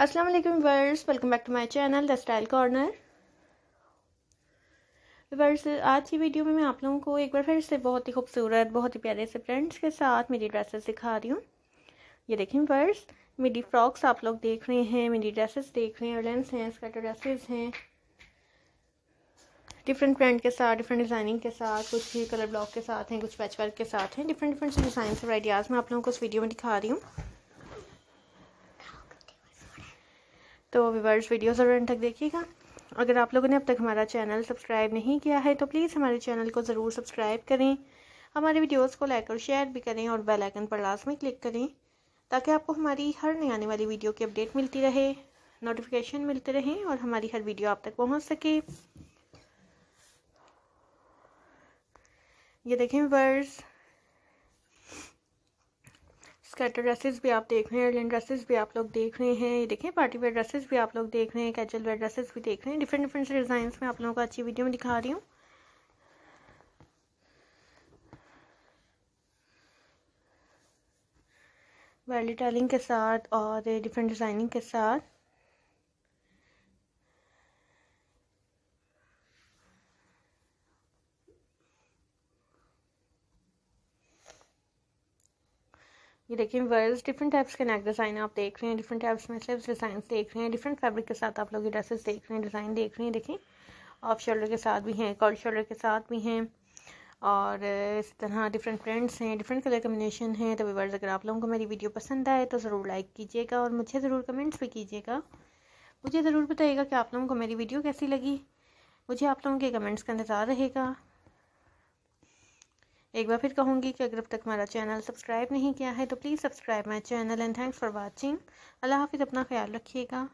अस्सलाम वालेकुम वर्स welcome back to my channel the style corner वर्स आज की वीडियो में मैं आप लोगों को एक बार फिर से बहुत ही खूबसूरत बहुत ही प्यारे से फ्रेंड्स के साथ मेरी ड्रेसेस दिखा रही हूँ ये देखें वर्स मेरी फ्रॉक्स आप लोग देख रहे हैं मेरी ड्रेसेस देख रहे हैं लेंस हैं स्कर्ट ड्रेसेस हैं डिफरेंट प्रिंट के साथ डिफरेंट डिज़ाइनिंग के साथ कुछ ही कलर ब्लॉक के साथ हैं कुछ पैच वर्क के साथ हैं डिफरेंट डिफरेंट डिज़ाइन आइडियाज मैं आप लोगों को इस वीडियो में दिखा रही हूँ तो व्यूवर्स वीडियो ज़रूर अंत तक देखिएगा अगर आप लोगों ने अब तक हमारा चैनल सब्सक्राइब नहीं किया है तो प्लीज़ हमारे चैनल को ज़रूर सब्सक्राइब करें हमारे वीडियोस को लाइक और शेयर भी करें और बेल आइकन पर लास्ट में क्लिक करें ताकि आपको हमारी हर नई आने वाली वीडियो की अपडेट मिलती रहे नोटिफिकेशन मिलते रहें और हमारी हर वीडियो आप तक पहुँच सके ये देखें वर्ड्स स्केटर ड्रेसेस भी आप देख रहे हैं एलियन ड्रेसेस भी आप लोग देख रहे हैं ये देखें पार्टी वेयर ड्रेसेस भी आप लोग देख रहे हैं कैजुअल वेयर ड्रेसेस भी देख रहे हैं डिफरेंट डिफरेंट से डिजाइन में आप लोगों को अच्छी वीडियो में दिखा रही हूँ वैली टेलिंग के साथ और डिफरेंट डिज़ाइनिंग के साथ ये देखिए वर्ल्स डिफरेंट टाइप्स के नेक डिज़ाइन आप देख रहे हैं डिफरेंट टाइप्स में सिर्फ डिज़ाइन देख रहे हैं डिफरेंट फैब्रिक के साथ आप लोग ये ड्रेसेस देख रहे हैं डिज़ाइन देख रहे हैं देखें ऑफ शोल्डर के साथ भी हैं कॉल शोल्डर के साथ भी हैं और इस तरह डिफरेंट प्रिंट्स हैं डिफरेंट कलर कम्बिनेशन हैं तो व्यवर्स अगर आप लोगों को मेरी वीडियो पसंद आए तो ज़रूर लाइक कीजिएगा और मुझे ज़रूर कमेंट्स भी कीजिएगा मुझे ज़रूर बताइएगा कि आप लोगों को मेरी वीडियो कैसी लगी मुझे आप लोगों के कमेंट्स का इंतज़ार रहेगा एक बार फिर कहूँगी कि अगर अब तक हमारा चैनल सब्सक्राइब नहीं किया है तो please subscribe my channel and thanks for watching अल्लाह हाफिज़ अपना ख्याल रखिएगा